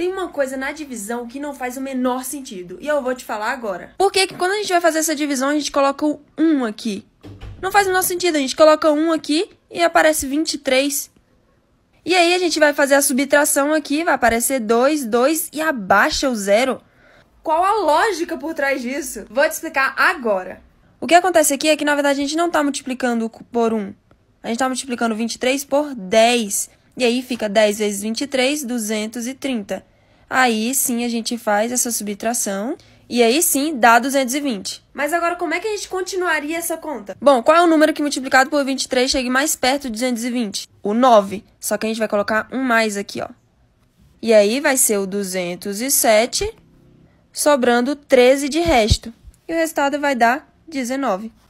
Tem uma coisa na divisão que não faz o menor sentido. E eu vou te falar agora. Por que, quando a gente vai fazer essa divisão, a gente coloca o 1 aqui? Não faz o menor sentido. A gente coloca 1 aqui e aparece 23. E aí a gente vai fazer a subtração aqui, vai aparecer 2, 2 e abaixa o zero. Qual a lógica por trás disso? Vou te explicar agora. O que acontece aqui é que, na verdade, a gente não está multiplicando por 1. A gente está multiplicando 23 por 10. E aí fica 10 vezes 23, 230. Aí sim a gente faz essa subtração e aí sim dá 220. Mas agora como é que a gente continuaria essa conta? Bom, qual é o número que multiplicado por 23 chega mais perto de 220? O 9. Só que a gente vai colocar um mais aqui, ó. E aí vai ser o 207, sobrando 13 de resto. E o resultado vai dar 19.